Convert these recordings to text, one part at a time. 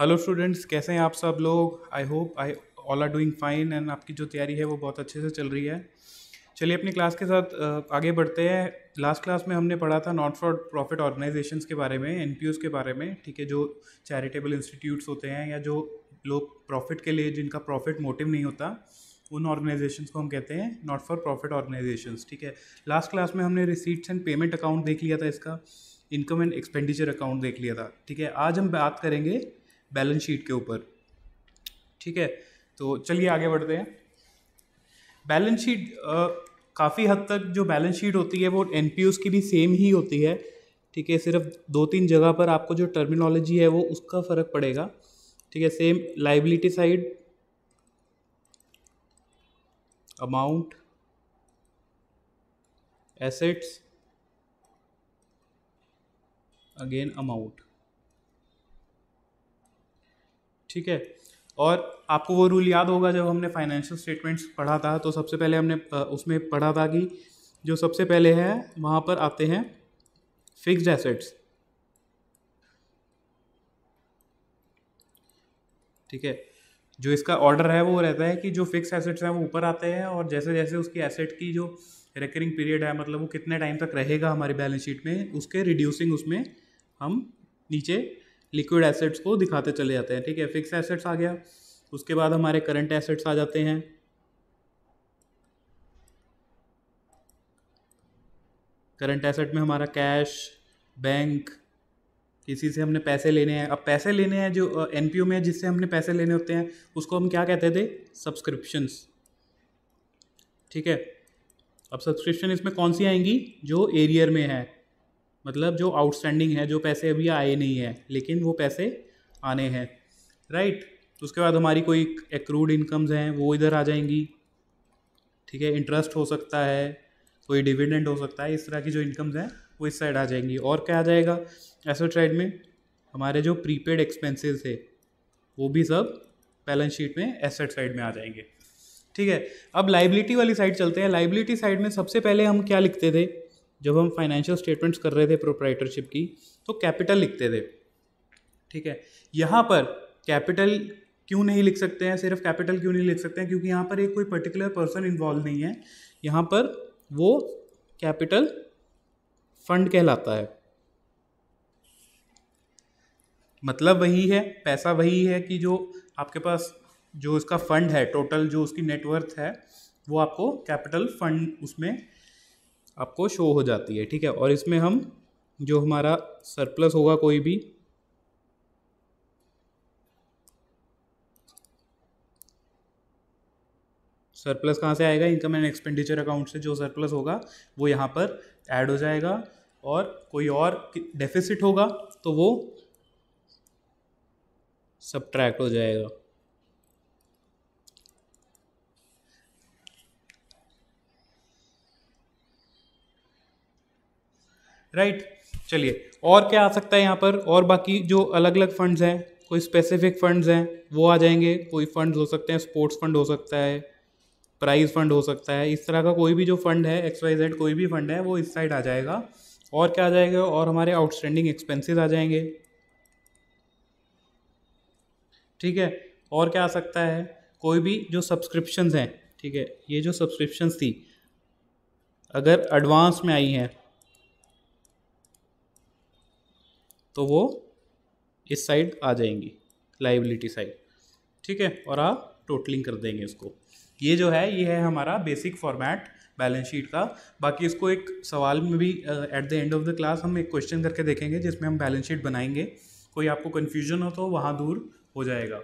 Hello students कैसे हैं आप सब लोग I hope I all are doing fine and आपकी जो तैयारी है वो बहुत अच्छे से चल रही है चलिए अपनी क्लास के साथ आगे बढ़ते हैं लास्ट क्लास में हमने पढ़ा था नॉट फॉर प्रॉफिट ऑर्गेनाइजेशंस के बारे में एन के बारे में ठीक है जो चैरिटेबल इंस्टीट्यूट्स होते हैं या जो लोग प्रॉफिट के लिए जिनका प्रॉफिट मोटिव नहीं होता उन ऑर्गेनाइजेशन को हम कहते हैं नॉट फॉर प्रॉफिट ऑर्गेनाइजेशन ठीक है लास्ट क्लास में हमने रिसीट्स एंड पेमेंट अकाउंट देख लिया था इसका इनकम एंड एक्सपेंडिचर अकाउंट देख लिया था ठीक है आज हम बात करेंगे बैलेंस शीट के ऊपर ठीक है तो चलिए आगे बढ़ते हैं बैलेंस शीट काफ़ी हद तक जो बैलेंस शीट होती है वो एन की भी सेम ही होती है ठीक है सिर्फ दो तीन जगह पर आपको जो टर्मिनोलॉजी है वो उसका फ़र्क पड़ेगा ठीक है same liability side amount assets again amount ठीक है और आपको वो रूल याद होगा जब हमने फाइनेंशियल स्टेटमेंट्स पढ़ा था तो सबसे पहले हमने उसमें पढ़ा था कि जो सबसे पहले है वहाँ पर आते हैं फिक्स्ड एसेट्स ठीक है जो इसका ऑर्डर है वो रहता है कि जो फिक्स एसेट्स हैं वो ऊपर आते हैं और जैसे जैसे उसकी एसेट की जो रिकरिंग पीरियड है मतलब वो कितने टाइम तक रहेगा हमारी बैलेंस शीट में उसके रिड्यूसिंग उसमें हम नीचे लिक्विड एसेट्स को दिखाते चले जाते हैं ठीक है फिक्स एसेट्स आ गया उसके बाद हमारे करंट एसेट्स आ जाते हैं करंट एसेट में हमारा कैश बैंक किसी से हमने पैसे लेने हैं अब पैसे लेने हैं जो एन पी में जिससे हमने पैसे लेने होते हैं उसको हम क्या कहते थे सब्सक्रिप्शंस ठीक है अब सब्सक्रिप्शन इसमें कौन सी आएंगी जो एरियर में है मतलब जो आउटस्टैंडिंग है जो पैसे अभी आए नहीं है लेकिन वो पैसे आने हैं राइट तो उसके बाद हमारी कोई एक्रूड इनकम्स हैं वो इधर आ जाएंगी ठीक है इंटरेस्ट हो सकता है कोई डिविडेंड हो सकता है इस तरह की जो इनकम्स हैं वो इस साइड आ जाएंगी और क्या आ जाएगा एसेट साइड में हमारे जो प्रीपेड एक्सपेंसेस थे वो भी सब बैलेंस शीट में एसेट साइड में आ जाएंगे ठीक है अब लाइबिलिटी वाली साइड चलते हैं लाइबिलिटी साइड में सबसे पहले हम क्या लिखते थे जब हम फाइनेंशियल स्टेटमेंट्स कर रहे थे प्रोप्राइटरशिप की तो कैपिटल लिखते थे ठीक है यहाँ पर कैपिटल क्यों नहीं लिख सकते हैं सिर्फ कैपिटल क्यों नहीं लिख सकते हैं क्योंकि यहाँ पर एक कोई पर्टिकुलर पर्सन इन्वॉल्व नहीं है यहाँ पर वो कैपिटल फंड कहलाता है मतलब वही है पैसा वही है कि जो आपके पास जो इसका फंड है टोटल जो उसकी नेटवर्थ है वो आपको कैपिटल फंड उसमें आपको शो हो जाती है ठीक है और इसमें हम जो हमारा सरप्लस होगा कोई भी सरप्लस कहाँ से आएगा इनकम एंड एक्सपेंडिचर अकाउंट से जो सरप्लस होगा वो यहाँ पर ऐड हो जाएगा और कोई और डेफिसिट होगा तो वो सब्ट्रैक्ट हो जाएगा राइट चलिए और क्या आ सकता है यहाँ पर और बाकी जो अलग अलग फंड्स हैं कोई स्पेसिफिक फंड्स हैं वो आ जाएंगे कोई फंड्स हो सकते हैं स्पोर्ट्स फंड हो सकता है प्राइज फंड हो सकता है इस तरह का कोई भी जो फंड है एक्स वाई जेड कोई भी फंड है वो इस साइड आ जाएगा और क्या आ जाएगा और हमारे आउटस्टैंडिंग एक्सपेंसेस आ जाएंगे ठीक है और क्या आ सकता है कोई भी जो सब्सक्रिप्शंस हैं ठीक है ये जो सब्सक्रिप्शंस थी अगर एडवांस में आई हैं तो वो इस साइड आ जाएंगी लाइबिलिटी साइड ठीक है और आप टोटलिंग कर देंगे इसको ये जो है ये है हमारा बेसिक फॉर्मेट बैलेंस शीट का बाकी इसको एक सवाल में भी at the end of the class हम एक क्वेश्चन करके देखेंगे जिसमें हम बैलेंस शीट बनाएंगे कोई आपको कन्फ्यूजन हो तो वहाँ दूर हो जाएगा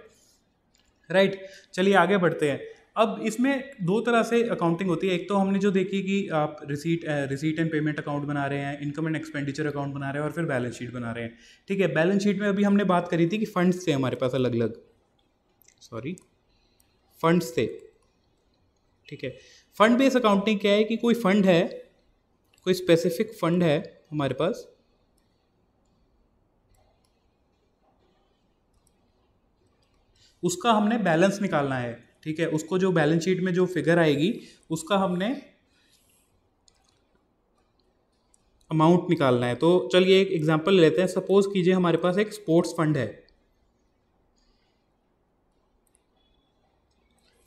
राइट right, चलिए आगे बढ़ते हैं अब इसमें दो तरह से अकाउंटिंग होती है एक तो हमने जो देखी कि आप receipt receipt and payment account बना रहे हैं इनकम एंड एक्सपेंडिचर अकाउंट बना रहे हैं और फिर बैलेंस शीट बना रहे हैं ठीक है बैलेंस शीट में अभी हमने बात करी थी कि फंड्स थे हमारे पास अलग अलग सॉरी फंड्स थे ठीक है फंड बेस अकाउंटिंग क्या है कि कोई फंड है कोई स्पेसिफिक फंड है हमारे पास उसका हमने बैलेंस निकालना है ठीक है उसको जो बैलेंस शीट में जो फिगर आएगी उसका हमने अमाउंट निकालना है तो चलिए एक एग्जांपल लेते हैं सपोज कीजिए हमारे पास एक स्पोर्ट्स फंड है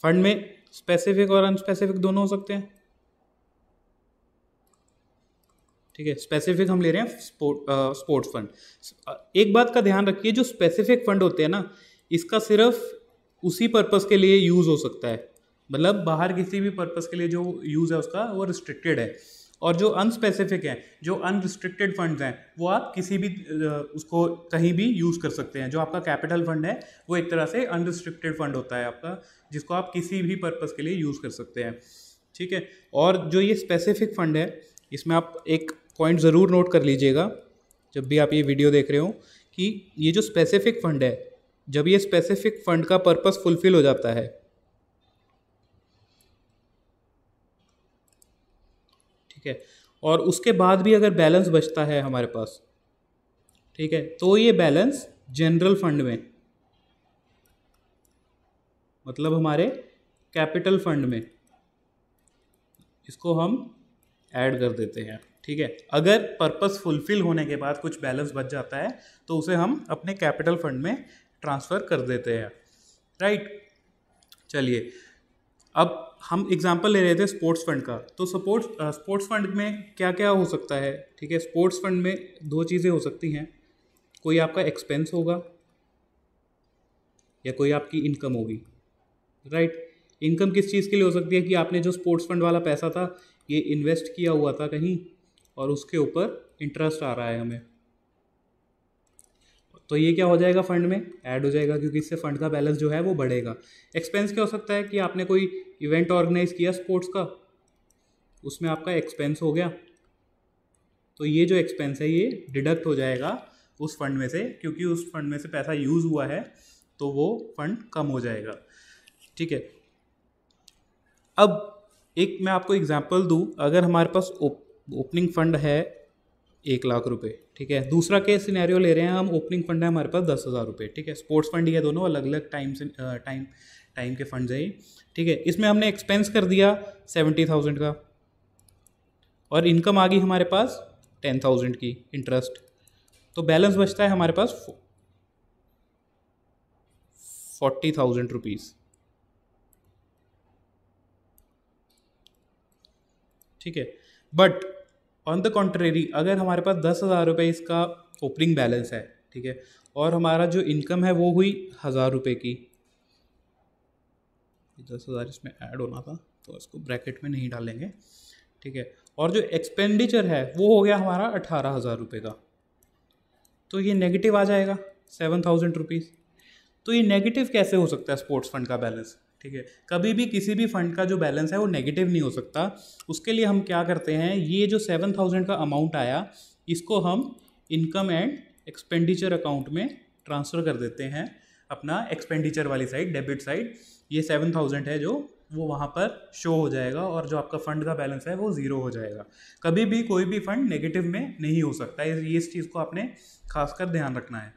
फंड में स्पेसिफिक और अनस्पेसिफिक दोनों हो सकते हैं ठीक है स्पेसिफिक हम ले रहे हैं स्पोर्ट्स फंड एक बात का ध्यान रखिए जो स्पेसिफिक फंड होते हैं ना इसका सिर्फ उसी पर्पस के लिए यूज़ हो सकता है मतलब बाहर किसी भी पर्पस के लिए जो यूज़ है उसका वो रिस्ट्रिक्टेड है और जो अनस्पेसिफिक हैं जो अनरिस्ट्रिक्टेड फंड्स हैं वो आप किसी भी उसको कहीं भी यूज़ कर सकते हैं जो आपका कैपिटल फंड है वो एक तरह से अनरिस्ट्रिक्टेड फंड होता है आपका जिसको आप किसी भी पर्पज़ के लिए यूज़ कर सकते हैं ठीक है और जो ये स्पेसिफिक फंड है इसमें आप एक पॉइंट ज़रूर नोट कर लीजिएगा जब भी आप ये वीडियो देख रहे हो कि ये जो स्पेसिफिक फंड है जब ये स्पेसिफिक फंड का पर्पस फुलफिल हो जाता है ठीक है और उसके बाद भी अगर बैलेंस बचता है हमारे पास ठीक है तो ये बैलेंस जनरल फंड में मतलब हमारे कैपिटल फंड में इसको हम ऐड कर देते हैं ठीक है अगर पर्पस फुलफिल होने के बाद कुछ बैलेंस बच जाता है तो उसे हम अपने कैपिटल फंड में ट्रांसफ़र कर देते हैं राइट चलिए अब हम एग्जांपल ले रहे थे स्पोर्ट्स फंड का तो सपोर्ट्स स्पोर्ट्स फंड में क्या क्या हो सकता है ठीक है स्पोर्ट्स फंड में दो चीज़ें हो सकती हैं कोई आपका एक्सपेंस होगा या कोई आपकी इनकम होगी राइट इनकम किस चीज़ के लिए हो सकती है कि आपने जो स्पोर्ट्स फंड वाला पैसा था ये इन्वेस्ट किया हुआ था कहीं और उसके ऊपर इंटरेस्ट आ रहा है हमें तो ये क्या हो जाएगा फंड में ऐड हो जाएगा क्योंकि इससे फंड का बैलेंस जो है वो बढ़ेगा एक्सपेंस क्या हो सकता है कि आपने कोई इवेंट ऑर्गेनाइज किया स्पोर्ट्स का उसमें आपका एक्सपेंस हो गया तो ये जो एक्सपेंस है ये डिडक्ट हो जाएगा उस फंड में से क्योंकि उस फंड में से पैसा यूज़ हुआ है तो वो फंड कम हो जाएगा ठीक है अब एक मैं आपको एग्जांपल दूं अगर हमारे पास ओपनिंग फंड है एक लाख रुपए ठीक है दूसरा केस सिनेरियो ले रहे हैं हम ओपनिंग फंड है हमारे पास दस हज़ार रुपये ठीक है स्पोर्ट्स फंड ये दोनों अलग अलग टाइम से टाइम टाइम के फंड है ये ठीक है इसमें हमने एक्सपेंस कर दिया सेवेंटी थाउजेंड का और इनकम आ गई हमारे पास टेन थाउजेंड की इंटरेस्ट तो बैलेंस बचता है हमारे पास फोर्टी थाउजेंड रुपीज़ ठीक है बट ऑन द कॉन्ट्रेरी अगर हमारे पास दस हज़ार रुपये इसका ओपनिंग बैलेंस है ठीक है और हमारा जो इनकम है वो हुई हज़ार रुपये की दस हज़ार इसमें ऐड होना था तो इसको ब्रैकेट में नहीं डालेंगे ठीक है और जो एक्सपेंडिचर है वो हो गया हमारा अठारह हज़ार रुपये का तो ये नेगेटिव आ जाएगा सेवन थाउजेंड रुपीज़ तो ये नेगेटिव कैसे हो सकता है स्पोर्ट्स फंड का बैलेंस ठीक है कभी भी किसी भी फंड का जो बैलेंस है वो नेगेटिव नहीं हो सकता उसके लिए हम क्या करते हैं ये जो सेवन थाउजेंड का अमाउंट आया इसको हम इनकम एंड एक्सपेंडिचर अकाउंट में ट्रांसफ़र कर देते हैं अपना एक्सपेंडिचर वाली साइड डेबिट साइड ये सेवन थाउजेंड है जो वो वहाँ पर शो हो जाएगा और जो आपका फ़ंड का बैलेंस है वो ज़ीरो हो जाएगा कभी भी कोई भी फ़ंड नेगेटिव में नहीं हो सकता इस चीज़ को आपने खासकर ध्यान रखना है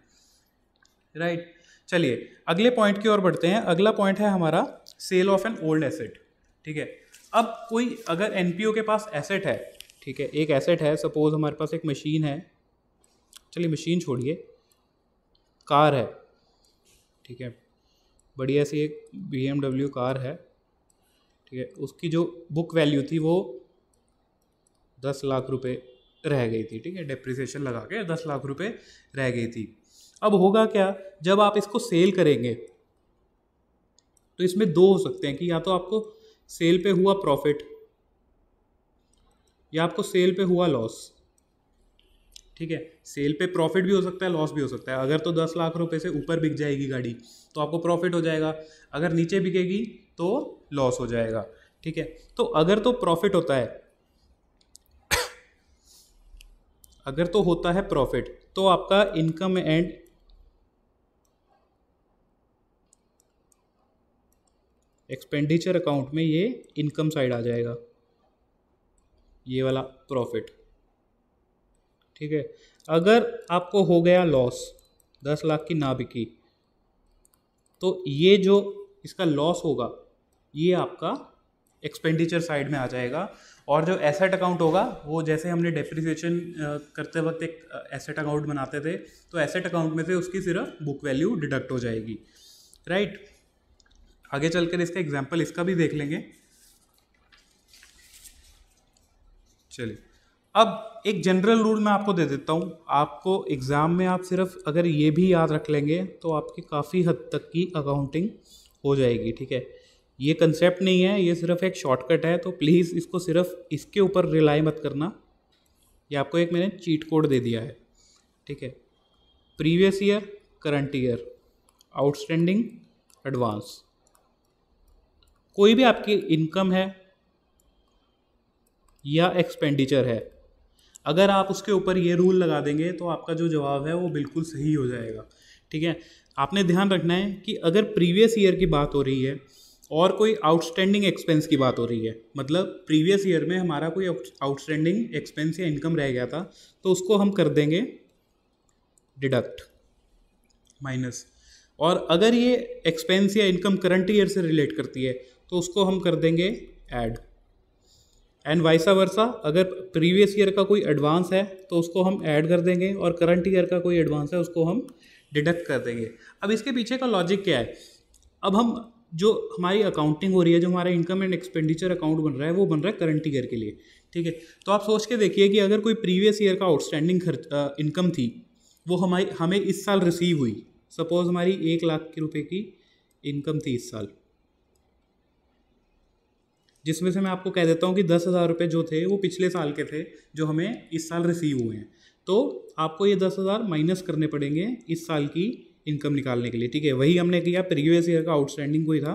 राइट right. चलिए अगले पॉइंट की ओर बढ़ते हैं अगला पॉइंट है हमारा sale of an old asset ठीक है अब कोई अगर एन के पास एसेट है ठीक है एक एसेट है सपोज हमारे पास एक मशीन है चलिए मशीन छोड़िए कार है ठीक है बढ़िया सी एक बी कार है ठीक है उसकी जो बुक वैल्यू थी वो दस लाख रुपए रह गई थी ठीक है डिप्रिसिएशन लगा के दस लाख रुपए रह गई थी अब होगा क्या जब आप इसको सेल करेंगे तो इसमें दो हो सकते हैं कि या तो आपको सेल पे हुआ प्रॉफिट या आपको सेल पे हुआ लॉस ठीक है सेल पे प्रॉफिट भी हो सकता है लॉस भी हो सकता है अगर तो दस लाख रुपए से ऊपर बिक जाएगी गाड़ी तो आपको प्रॉफिट हो जाएगा अगर नीचे बिकेगी तो लॉस हो जाएगा ठीक है तो अगर तो प्रॉफिट होता है अगर तो होता है प्रॉफिट तो आपका इनकम एंड एक्सपेंडिचर अकाउंट में ये इनकम साइड आ जाएगा ये वाला प्रॉफिट ठीक है अगर आपको हो गया लॉस दस लाख की ना बिकी तो ये जो इसका लॉस होगा ये आपका एक्सपेंडिचर साइड में आ जाएगा और जो एसेट अकाउंट होगा वो जैसे हमने डेप्रिसिएशन करते वक्त एक एसेट अकाउंट बनाते थे तो एसेट अकाउंट में से उसकी सिर्फ बुक वैल्यू डिडक्ट हो जाएगी राइट right? आगे चलकर इसका एग्जाम्पल इसका भी देख लेंगे चलिए अब एक जनरल रूल मैं आपको दे देता हूँ आपको एग्ज़ाम में आप सिर्फ अगर ये भी याद रख लेंगे तो आपकी काफ़ी हद तक की अकाउंटिंग हो जाएगी ठीक है ये कंसेप्ट नहीं है ये सिर्फ एक शॉर्टकट है तो प्लीज़ इसको सिर्फ इसके ऊपर रिलाई मत करना ये आपको एक मैंने चीट कोड दे दिया है ठीक है previous year current year outstanding advance कोई भी आपकी इनकम है या एक्सपेंडिचर है अगर आप उसके ऊपर ये रूल लगा देंगे तो आपका जो जवाब है वो बिल्कुल सही हो जाएगा ठीक है आपने ध्यान रखना है कि अगर प्रीवियस ईयर की बात हो रही है और कोई आउटस्टैंडिंग एक्सपेंस की बात हो रही है मतलब प्रीवियस ईयर में हमारा कोई आउटस्टैंडिंग एक्सपेंस या इनकम रह गया था तो उसको हम कर देंगे डिडक्ट माइनस और अगर ये एक्सपेंस या इनकम करंट ईयर से रिलेट करती है तो उसको हम कर देंगे ऐड एंड वाइसा वर्सा अगर प्रीवियस ईयर का कोई एडवांस है तो उसको हम ऐड कर देंगे और करंट ईयर का कोई एडवांस है उसको हम डिडक्ट कर देंगे अब इसके पीछे का लॉजिक क्या है अब हम जो हमारी अकाउंटिंग हो रही है जो हमारा इनकम एंड एक्सपेंडिचर अकाउंट बन रहा है वो बन रहा है करंट ईयर के लिए ठीक है तो आप सोच के देखिए कि अगर कोई प्रीवियस ईयर का आउटस्टैंडिंग खर्च इनकम थी वो हमारी हमें इस साल रिसीव हुई सपोज़ हमारी एक लाख के रुपए की इनकम थी इस साल जिसमें से मैं आपको कह देता हूँ कि दस हज़ार रुपये जो थे वो पिछले साल के थे जो हमें इस साल रिसीव हुए हैं तो आपको ये दस हज़ार माइनस करने पड़ेंगे इस साल की इनकम निकालने के लिए ठीक है वही हमने किया प्रीवियस ईयर का आउटस्टैंडिंग कोई था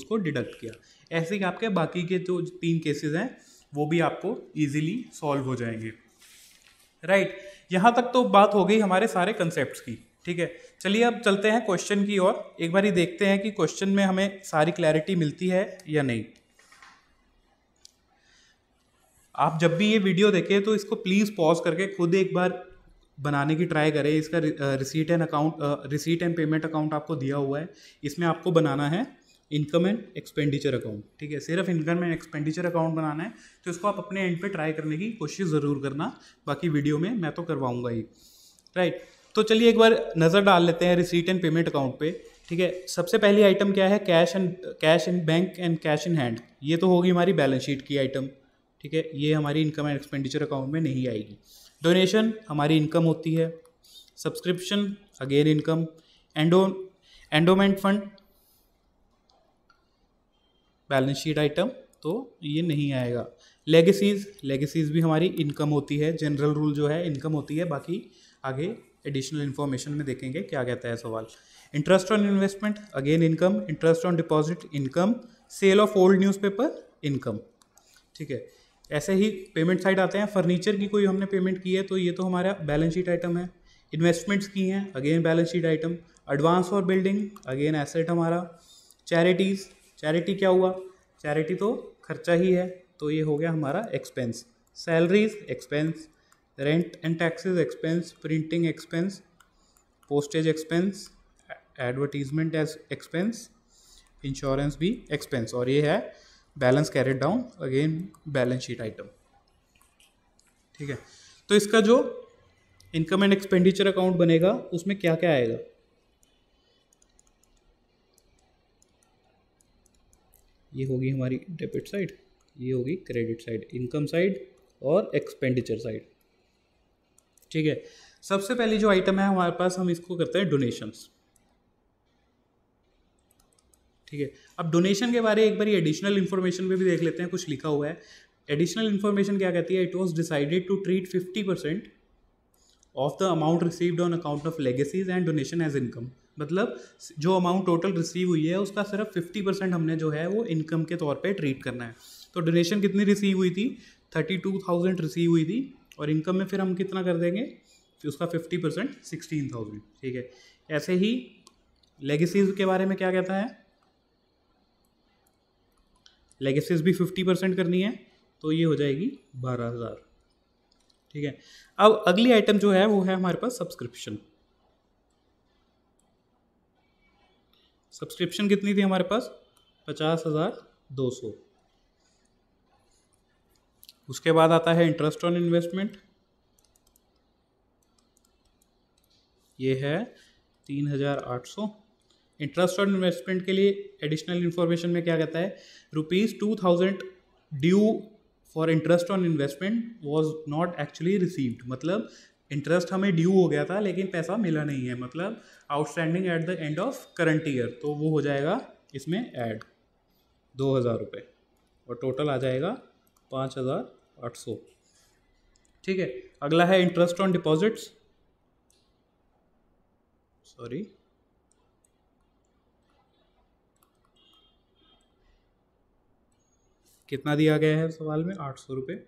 उसको डिडक्ट किया ऐसे ही आपके बाकी के जो तीन केसेस हैं वो भी आपको ईजिली सॉल्व हो जाएंगे राइट right. यहाँ तक तो बात हो गई हमारे सारे कंसेप्ट की ठीक है चलिए अब चलते हैं क्वेश्चन की ओर एक बार ही देखते हैं कि क्वेश्चन में हमें सारी क्लैरिटी मिलती है या नहीं आप जब भी ये वीडियो देखें तो इसको प्लीज़ पॉज करके खुद एक बार बनाने की ट्राई करें इसका receipt and account receipt and payment account आपको दिया हुआ है इसमें आपको बनाना है इनकम एंड एक्सपेंडिचर अकाउंट ठीक है सिर्फ इनकम एंड एक्सपेंडिचर अकाउंट बनाना है तो इसको आप अपने एंड पे ट्राई करने की कोशिश ज़रूर करना बाकी वीडियो में मैं तो करवाऊंगा ही राइट तो चलिए एक बार नज़र डाल लेते हैं रिसीट एंड पेमेंट अकाउंट पे ठीक है सबसे पहली आइटम क्या है cash and cash in bank and cash in hand ये तो होगी हमारी बैलेंस शीट की आइटम ठीक है ये हमारी इनकम एंड एक्सपेंडिचर अकाउंट में नहीं आएगी डोनेशन हमारी इनकम होती है subscription again income endo endowment fund balance sheet item तो ये नहीं आएगा लेगेसीज लेगेसीज भी हमारी इनकम होती है जनरल रूल जो है इनकम होती है बाकी आगे एडिशनल इन्फॉर्मेशन में देखेंगे क्या कहता है सवाल interest on investment again income interest on deposit income sale of old newspaper income ठीक है ऐसे ही पेमेंट साइड आते हैं फर्नीचर की कोई हमने पेमेंट की है तो ये तो हमारा बैलेंस शीट आइटम है इन्वेस्टमेंट्स की हैं again balance sheet item advance for building again asset हमारा चैरिटीज़ चैरिटी क्या हुआ चैरिटी तो खर्चा ही है तो ये हो गया हमारा expense salaries expense rent and taxes expense printing expense postage expense advertisement as expense insurance भी एक्सपेंस और ये है balance carried down again balance sheet item ठीक है तो इसका जो इनकम एंड एक्सपेंडिचर अकाउंट बनेगा उसमें क्या क्या आएगा ये होगी हमारी डेबिट साइड ये होगी क्रेडिट साइड इनकम साइड और एक्सपेंडिचर साइड ठीक है सबसे पहली जो आइटम है हमारे पास हम इसको करते हैं डोनेशंस ठीक है अब डोनेशन के बारे एक बार एडिशनल इन्फॉर्मेशन में भी देख लेते हैं कुछ लिखा हुआ है एडिशनल इन्फॉर्मेशन क्या कहती है it was decided to treat fifty percent of the amount received on account of legacies and donation as income मतलब जो अमाउंट टोटल रिसीव हुई है उसका सिर्फ फिफ्टी परसेंट हमने जो है वो इनकम के तौर पे ट्रीट करना है तो डोनेशन कितनी रिसीव हुई थी थर्टी टू थाउजेंड रिसीव हुई थी और इनकम में फिर हम कितना कर देंगे फिर उसका फिफ्टी परसेंट सिक्सटीन थाउजेंड ठीक है ऐसे ही लेगेसीज के बारे में क्या कहता है लेगेसीज भी फिफ्टी परसेंट करनी है तो ये हो जाएगी बारह हज़ार ठीक है अब अगली आइटम जो है वो है हमारे पास सब्सक्रिप्शन सब्सक्रिप्शन कितनी थी हमारे पास पचास हज़ार दो सौ उसके बाद आता है इंटरेस्ट ऑन इन्वेस्टमेंट ये है तीन हज़ार आठ सौ इंटरेस्ट ऑन इन्वेस्टमेंट के लिए एडिशनल इन्फॉर्मेशन में क्या कहता है rupees two thousand due for interest on investment was not actually received मतलब इंटरेस्ट हमें ड्यू हो गया था लेकिन पैसा मिला नहीं है मतलब outstanding at the end of current year तो वो हो जाएगा इसमें ऐड दो हज़ार रुपये और टोटल आ जाएगा पाँच हज़ार आठ सौ ठीक है अगला है इंटरेस्ट ऑन डिपॉजिट्स सॉरी कितना दिया गया है सवाल में आठ सौ रुपये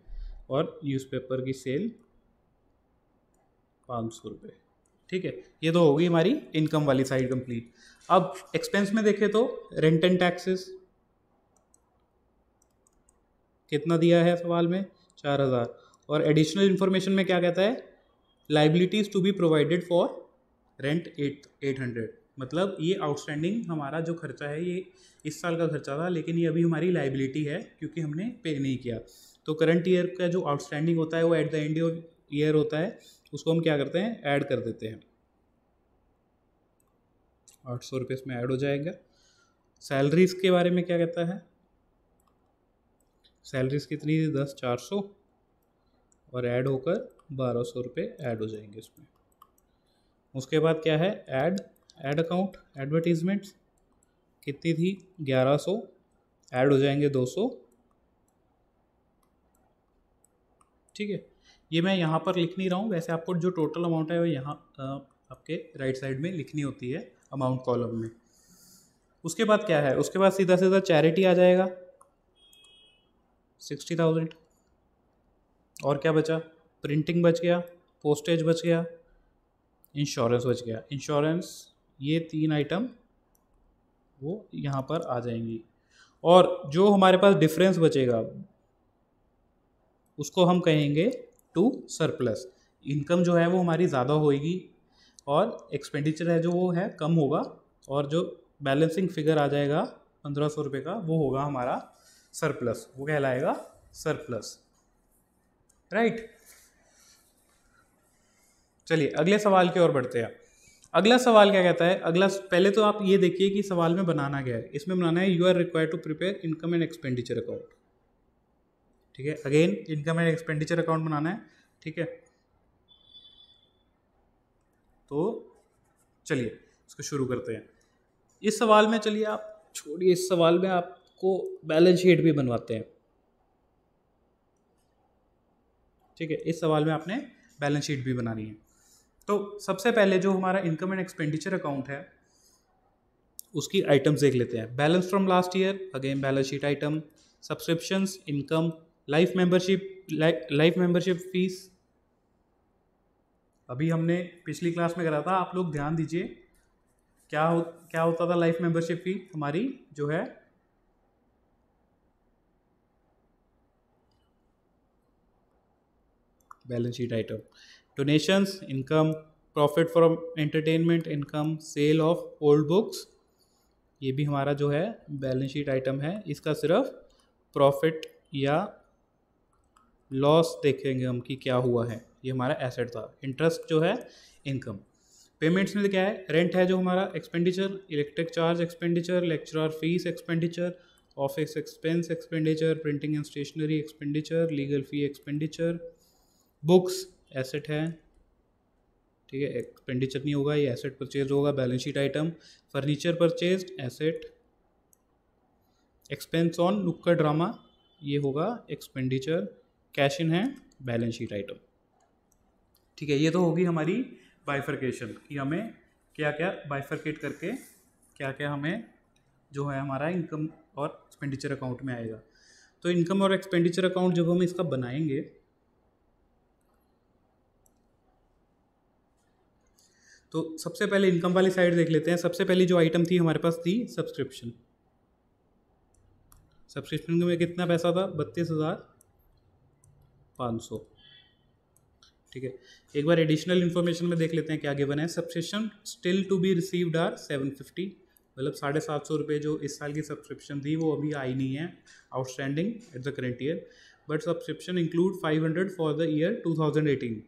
और न्यूज़पेपर की सेल पाँच सौ रुपये ठीक है ये तो होगी हमारी इनकम वाली साइड कंप्लीट अब एक्सपेंस में देखें तो रेंट एंड टैक्सेस कितना दिया है सवाल में चार हज़ार और एडिशनल इन्फॉर्मेशन में क्या कहता है liabilities to be provided for rent at eight hundred मतलब ये आउटस्टैंडिंग हमारा जो खर्चा है ये इस साल का खर्चा था लेकिन ये अभी हमारी लाइबिलिटी है क्योंकि हमने पे नहीं किया तो करंट ईयर का जो आउटस्टैंडिंग होता है वो at the end of year होता है उसको हम क्या करते हैं ऐड कर देते हैं आठ सौ रुपये इसमें ऐड हो जाएगा सैलरीज के बारे में क्या कहता है सैलरीज कितनी थी दस चार सौ और ऐड होकर बारह सौ रुपये ऐड हो जाएंगे इसमें उसके बाद क्या है ऐड ऐड अकाउंट एडवर्टीजमेंट्स कितनी थी 1100 ऐड हो जाएंगे 200 ठीक है ये मैं यहाँ पर लिख नहीं रहा हूँ वैसे आपको जो टोटल अमाउंट है वो यहाँ आपके राइट साइड में लिखनी होती है अमाउंट कॉलम में उसके बाद क्या है उसके बाद सीधा सीधा चैरिटी आ जाएगा सिक्सटी थाउजेंड और क्या बचा प्रिंटिंग बच गया पोस्टेज बच गया इंश्योरेंस बच गया इंश्योरेंस ये तीन आइटम वो यहाँ पर आ जाएंगी और जो हमारे पास डिफरेंस बचेगा उसको हम कहेंगे टू सरप्लस इनकम जो है वो हमारी ज़्यादा होएगी और एक्सपेंडिचर है जो वो है कम होगा और जो बैलेंसिंग फिगर आ जाएगा पंद्रह सौ रुपये का वो होगा हमारा सरप्लस वो कहलाएगा सरप्लस राइट चलिए अगले सवाल की ओर बढ़ते हैं अगला सवाल क्या कहता है अगला पहले तो आप ये देखिए कि सवाल में बनाना गया है इसमें बनाना है you are require to prepare income and expenditure account ठीक है again income and expenditure account बनाना है ठीक है तो चलिए इसको शुरू करते हैं इस सवाल में चलिए आप छोड़िए इस सवाल में आपको बैलेंस शीट भी बनवाते हैं ठीक है इस सवाल में आपने बैलेंस शीट भी बनानी है तो सबसे पहले जो हमारा इनकम एंड एक्सपेंडिचर अकाउंट है उसकी आइटम्स देख लेते हैं balance from last year again balance sheet item subscription income life membership life membership fees अभी हमने पिछली क्लास में करा था आप लोग ध्यान दीजिए क्या हो क्या होता था लाइफ मेंबरशिप फी हमारी जो है balance sheet item donations income profit from entertainment income sale of old books ये भी हमारा जो है बैलेंस शीट आइटम है इसका सिर्फ प्रॉफिट या लॉस देखेंगे हम कि क्या हुआ है ये हमारा एसेट था इंटरेस्ट जो है इनकम पेमेंट्स में क्या है रेंट है जो हमारा expenditure electric charge expenditure lecturer fees expenditure office expense expenditure printing and stationery expenditure legal fee expenditure books asset है ठीक है एक्सपेंडिचर नहीं होगा ये एसेट परचेज होगा balance sheet item furniture purchase asset expense on नुक्कड़ ड्रामा ये होगा एक्सपेंडिचर कैश इन है बैलेंस शीट आइटम ठीक है ये तो होगी हमारी बाइफर्केशन कि हमें क्या क्या बाइफर्केट करके क्या क्या हमें जो है हमारा इनकम और एक्सपेंडिचर अकाउंट में आएगा तो इनकम और एक्सपेंडिचर अकाउंट जब हम इसका बनाएंगे तो सबसे पहले इनकम वाली साइड देख लेते हैं सबसे पहली जो आइटम थी हमारे पास थी सब्सक्रिप्शन सब्सक्रिप्शन में कितना पैसा था बत्तीस हज़ार पाँच सौ ठीक है एक बार एडिशनल इन्फॉर्मेशन में देख लेते हैं क्या गिवन है subscription still to be received are seven fifty मतलब साढ़े सात सौ रुपये जो इस साल की सब्सक्रिप्शन थी वो अभी आई नहीं है outstanding at the current year but subscription include five hundred for the year two thousand eighteen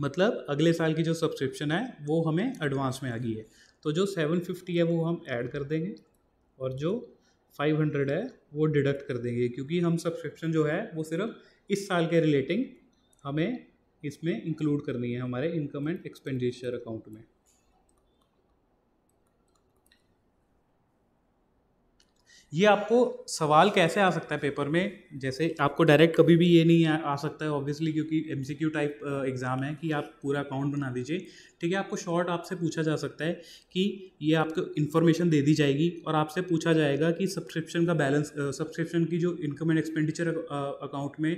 मतलब अगले साल की जो सब्सक्रिप्शन है वो हमें एडवांस में आ गई है तो जो सेवन फिफ्टी है वो हम ऐड कर देंगे और जो फाइव हंड्रेड है वो डिडक्ट कर देंगे क्योंकि हम सब्सक्रिप्शन जो है वो सिर्फ इस साल के रिलेटिंग हमें इसमें इंक्लूड करनी है हमारे इनकम एंड एक्सपेंडिचर अकाउंट में ये आपको सवाल कैसे आ सकता है पेपर में जैसे आपको डायरेक्ट कभी भी ये नहीं आ, आ सकता है ऑब्वियसली क्योंकि एम टाइप एग्ज़ाम है कि आप पूरा अकाउंट बना दीजिए ठीक है आपको शॉर्ट आपसे पूछा जा सकता है कि ये आपको इन्फॉर्मेशन दे दी जाएगी और आपसे पूछा जाएगा कि सब्सक्रिप्शन का बैलेंस सब्सक्रिप्शन की जो इनकम एंड एक्सपेंडिचर अकाउंट में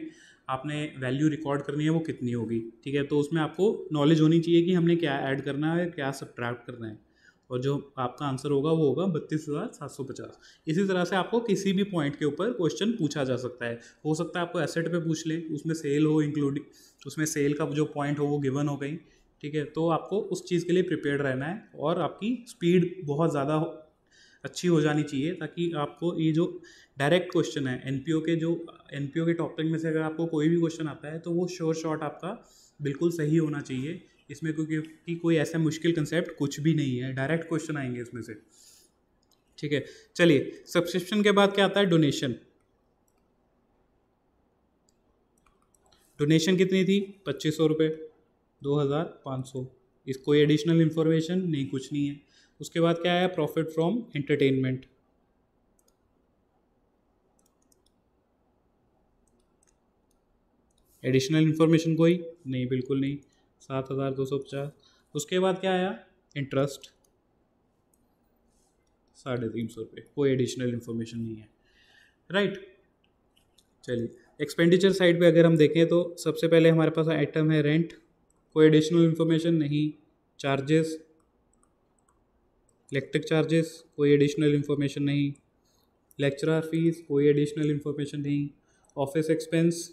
आपने वैल्यू रिकॉर्ड करनी है वो कितनी होगी ठीक है तो उसमें आपको नॉलेज होनी चाहिए कि हमने क्या ऐड करना है क्या सब्ट्रैक्ट करना है और जो आपका आंसर होगा वो होगा बत्तीस हज़ार सात सौ पचास इसी तरह से आपको किसी भी पॉइंट के ऊपर क्वेश्चन पूछा जा सकता है हो सकता है आपको एसेट पे पूछ ले उसमें सेल हो इंक्लूडिंग उसमें सेल का जो पॉइंट हो वो गिवन हो गई ठीक है तो आपको उस चीज़ के लिए प्रिपेयर रहना है और आपकी स्पीड बहुत ज़्यादा अच्छी हो जानी चाहिए ताकि आपको ये जो डायरेक्ट क्वेश्चन है एन के जो एन के टॉपिक में से अगर आपको कोई भी क्वेश्चन आता है तो वो श्योर शॉर्ट आपका बिल्कुल सही होना चाहिए इसमें क्योंकि कि कोई ऐसा मुश्किल कंसेप्ट कुछ भी नहीं है डायरेक्ट क्वेश्चन आएंगे इसमें से ठीक है चलिए सब्सक्रिप्शन के बाद क्या आता है डोनेशन डोनेशन कितनी थी पच्चीस सौ रुपये दो हज़ार पाँच सौ इस कोई एडिशनल इन्फॉर्मेशन नहीं कुछ नहीं है उसके बाद क्या आया profit from entertainment additional information कोई नहीं बिल्कुल नहीं सात हज़ार दो सौ पचास उसके बाद क्या आया इंटरेस्ट साढ़े तीन सौ रुपये कोई एडिशनल इन्फॉर्मेशन नहीं है राइट चलिए एक्सपेंडिचर साइड पे अगर हम देखें तो सबसे पहले हमारे पास आइटम है रेंट कोई एडिशनल इन्फॉर्मेशन नहीं चार्जेस इलेक्ट्रिक चार्जेस कोई एडिशनल इन्फॉर्मेशन नहीं लेक्चरर फीस कोई एडिशनल इन्फॉर्मेशन नहीं ऑफिस एक्सपेंस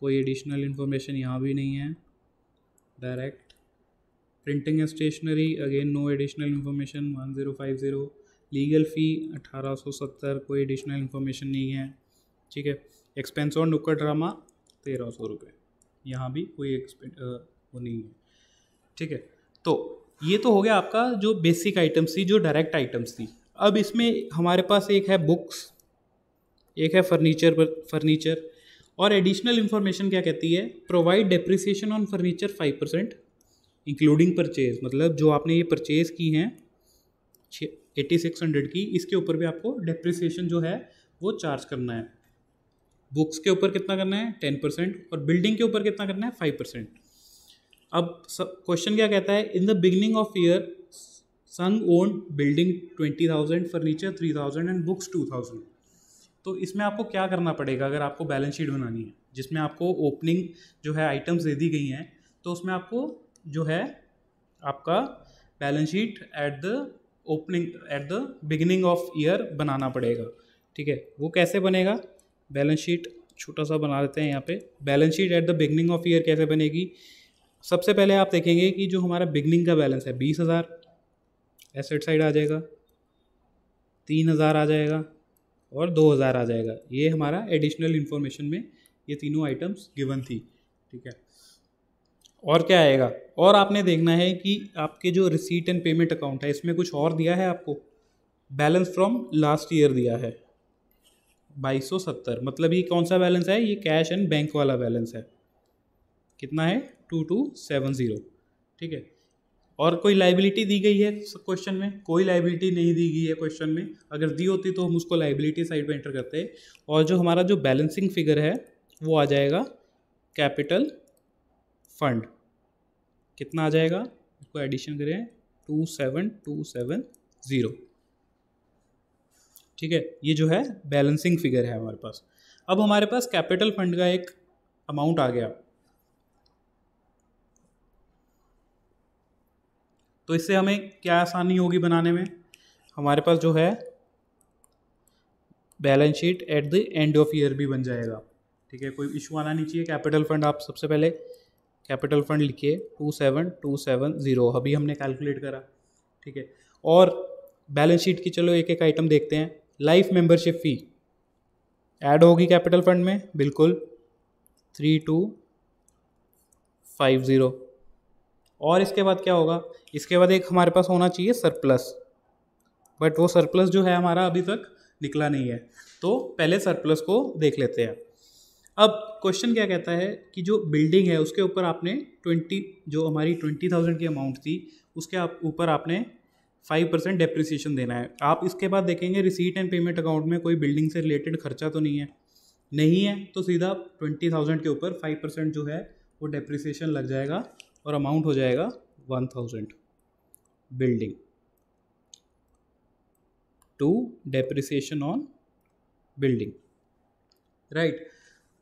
कोई एडिशनल इन्फॉर्मेशन यहाँ भी नहीं है direct printing stationery again no additional information one zero five zero legal fee अठारह सौ सत्तर कोई एडिशनल इन्फॉर्मेशन नहीं है ठीक है एक्सपेंस और नुक्कड़ ड्रामा तेरह सौ रुपये यहाँ भी कोई वो नहीं है ठीक है तो ये तो हो गया आपका जो बेसिक आइटम्स थी जो डायरेक्ट आइटम्स थी अब इसमें हमारे पास एक है बुक्स एक है फर्नीचर पर फर्नीचर और एडिशनल इन्फॉर्मेशन क्या कहती है provide depreciation on furniture five percent including purchase मतलब जो आपने ये परचेज़ की हैं एटी सिक्स हंड्रेड की इसके ऊपर भी आपको डेप्रिसिएशन जो है वो चार्ज करना है बुक्स के ऊपर कितना करना है टेन परसेंट और बिल्डिंग के ऊपर कितना करना है फाइव परसेंट अब सब क्वेश्चन क्या कहता है in the beginning of year sun own building twenty thousand furniture three thousand and books two thousand तो इसमें आपको क्या करना पड़ेगा अगर आपको बैलेंस शीट बनानी है जिसमें आपको ओपनिंग जो है आइटम्स दे दी गई हैं तो उसमें आपको जो है आपका balance sheet at the opening at the beginning of year बनाना पड़ेगा ठीक है वो कैसे बनेगा बैलेंस शीट छोटा सा बना लेते हैं यहाँ पे balance sheet at the beginning of year कैसे बनेगी सबसे पहले आप देखेंगे कि जो हमारा बिगनिंग का बैलेंस है बीस हज़ार एसेट साइड आ जाएगा तीन हज़ार आ जाएगा और 2000 आ जाएगा ये हमारा एडिशनल इन्फॉर्मेशन में ये तीनों आइटम्स गिवन थी ठीक है और क्या आएगा और आपने देखना है कि आपके जो रिसीट एंड पेमेंट अकाउंट है इसमें कुछ और दिया है आपको बैलेंस फ्रॉम लास्ट ईयर दिया है बाईस सौ सत्तर मतलब ये कौन सा बैलेंस है ये कैश एंड बैंक वाला बैलेंस है कितना है टू टू सेवन ज़ीरो ठीक है और कोई लाइबिलिटी दी गई है क्वेश्चन में कोई लाइबिलिटी नहीं दी गई है क्वेश्चन में अगर दी होती तो हम उसको लाइबिलिटी साइड पर एंटर करते और जो हमारा जो बैलेंसिंग फिगर है वो आ जाएगा कैपिटल फंड कितना आ जाएगा इसको एडिशन करें two seven two seven zero ठीक है ये जो है बैलेंसिंग फिगर है हमारे पास अब हमारे पास कैपिटल फंड का एक अमाउंट आ गया तो इससे हमें क्या आसानी होगी बनाने में हमारे पास जो है balance sheet at the end of year भी बन जाएगा ठीक है कोई इशू आना नहीं चाहिए कैपिटल फंड आप सबसे पहले कैपिटल फंड लिखिए two seven two seven zero अभी हमने कैलकुलेट करा ठीक है और बैलेंस शीट की चलो एक एक आइटम देखते हैं लाइफ मेंबरशिप फ़ी ऐड होगी कैपिटल फंड में बिल्कुल थ्री टू फाइव ज़ीरो और इसके बाद क्या होगा इसके बाद एक हमारे पास होना चाहिए सरप्लस बट वो सरप्लस जो है हमारा अभी तक निकला नहीं है तो पहले सरप्लस को देख लेते हैं अब क्वेश्चन क्या कहता है कि जो बिल्डिंग है उसके ऊपर आपने ट्वेंटी जो हमारी ट्वेंटी थाउजेंड की अमाउंट थी उसके आप ऊपर आपने फाइव परसेंट डेप्रिसिएशन देना है आप इसके बाद देखेंगे रिसीट एंड पेमेंट अकाउंट में कोई बिल्डिंग से रिलेटेड खर्चा तो नहीं है नहीं है तो सीधा ट्वेंटी थाउजेंड के ऊपर फाइव परसेंट जो है वो डेप्रिसिएशन लग जाएगा और अमाउंट हो जाएगा one thousand building to depreciation on building right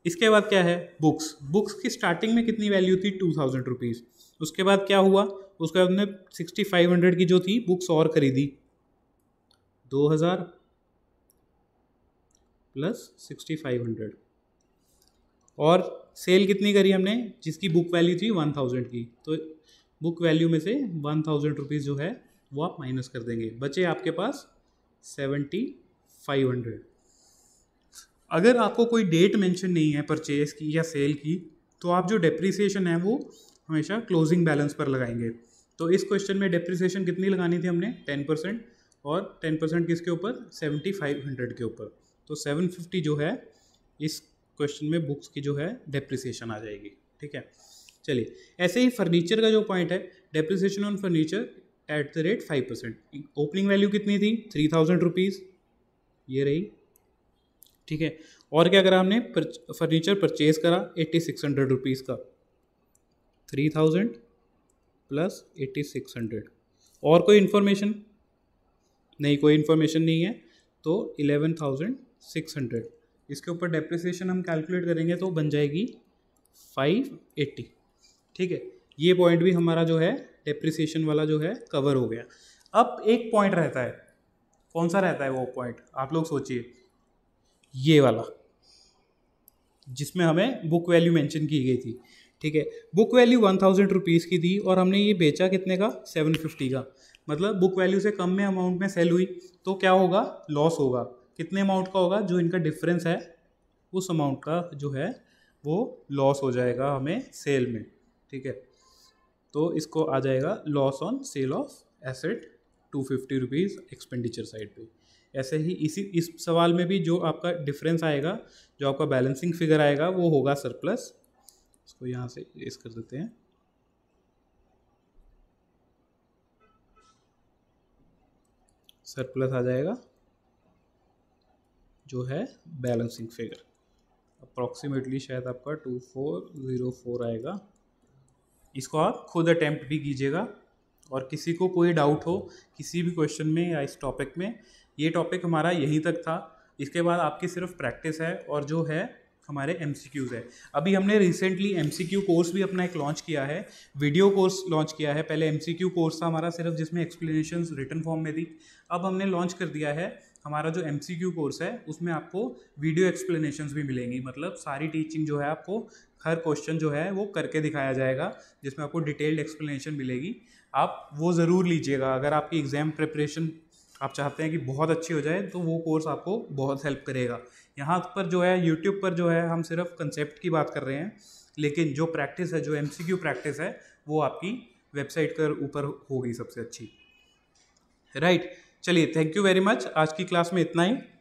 इसके बाद क्या है बुक्स बुक्स की स्टार्टिंग में कितनी वैल्यू थी टू थाउजेंड रुपीज़ उसके बाद क्या हुआ उसके बाद हमने सिक्सटी फाइव हंड्रेड की जो थी बुक्स और खरीदी दो हज़ार प्लस सिक्सटी फाइव हंड्रेड और सेल कितनी करी हमने जिसकी बुक वैल्यू थी वन थाउजेंड की तो बुक वैल्यू में से वन थाउजेंड रुपीज़ जो है वो आप माइनस कर देंगे बचे आपके पास सेवेंटी फाइव हंड्रेड अगर आपको कोई डेट मेंशन नहीं है परचेज की या सेल की तो आप जो डेप्रिसिएशन है वो हमेशा क्लोजिंग बैलेंस पर लगाएंगे तो इस क्वेश्चन में डेप्रिसिएशन कितनी लगानी थी हमने टेन परसेंट और टेन परसेंट किसके ऊपर सेवेंटी फाइव हंड्रेड के ऊपर तो सेवन फिफ्टी जो है इस क्वेश्चन में बुक्स की जो है डेप्रिसिएशन आ जाएगी ठीक है चलिए ऐसे ही फर्नीचर का जो पॉइंट है depreciation on furniture at the rate five percent opening value कितनी थी थ्री थाउजेंड रुपीज़ ये रही ठीक है और क्या करा हमने फर्नीचर परचेज करा एट्टी सिक्स हंड्रेड रुपीज़ का three thousand plus eighty six hundred और कोई इन्फॉर्मेशन नहीं कोई इन्फॉर्मेशन नहीं है तो इलेवन थाउजेंड सिक्स हंड्रेड इसके ऊपर डेप्रिसिएशन हम कैलकुलेट करेंगे तो बन जाएगी फाइव एट्टी ठीक है ये पॉइंट भी हमारा जो है डेप्रिसिएशन वाला जो है कवर हो गया अब एक पॉइंट रहता है कौन सा रहता है वो पॉइंट आप लोग सोचिए ये वाला जिसमें हमें बुक वैल्यू मेंशन की गई थी ठीक है book value one thousand rupees की थी और हमने ये बेचा कितने का सेवन फिफ्टी का मतलब बुक वैल्यू से कम में अमाउंट में सेल हुई तो क्या होगा लॉस होगा कितने अमाउंट का होगा जो इनका डिफरेंस है उस अमाउंट का जो है वो लॉस हो जाएगा हमें सेल में ठीक है तो इसको आ जाएगा loss on sale of asset two fifty rupees expenditure side पे ऐसे ही इसी इस सवाल में भी जो आपका डिफरेंस आएगा जो आपका बैलेंसिंग फिगर आएगा वो होगा सरप्लस इसको यहाँ से इस कर देते हैं सरप्लस आ जाएगा जो है बैलेंसिंग फिगर अप्रॉक्सीमेटली शायद आपका टू फोर ज़ीरो फोर आएगा इसको आप खुद अटैम्प्ट भी कीजिएगा और किसी को कोई डाउट हो किसी भी क्वेश्चन में या इस टॉपिक में ये टॉपिक हमारा यहीं तक था इसके बाद आपकी सिर्फ प्रैक्टिस है और जो है हमारे एम सी क्यूज है अभी हमने recently M C Q course भी अपना एक लॉन्च किया है वीडियो कोर्स लॉन्च किया है पहले एम सी क्यू कोर्स था हमारा सिर्फ जिसमें एक्सप्लेनेशन रिटर्न फॉर्म में थी अब हमने लॉन्च कर दिया है हमारा जो एम कोर्स है उसमें आपको वीडियो एक्सप्लेनेशन भी मिलेंगी मतलब सारी टीचिंग जो है आपको हर क्वेश्चन जो है वो करके दिखाया जाएगा जिसमें आपको डिटेल्ड एक्सप्लेनेशन मिलेगी आप वो ज़रूर लीजिएगा अगर आपकी एग्ज़ाम प्रिपरेशन आप चाहते हैं कि बहुत अच्छी हो जाए तो वो कोर्स आपको बहुत हेल्प करेगा यहाँ पर जो है यूट्यूब पर जो है हम सिर्फ कंसेप्ट की बात कर रहे हैं लेकिन जो प्रैक्टिस है जो एम प्रैक्टिस है वो आपकी वेबसाइट के ऊपर होगी सबसे अच्छी राइट right. चलिए थैंक यू वेरी मच आज की क्लास में इतना ही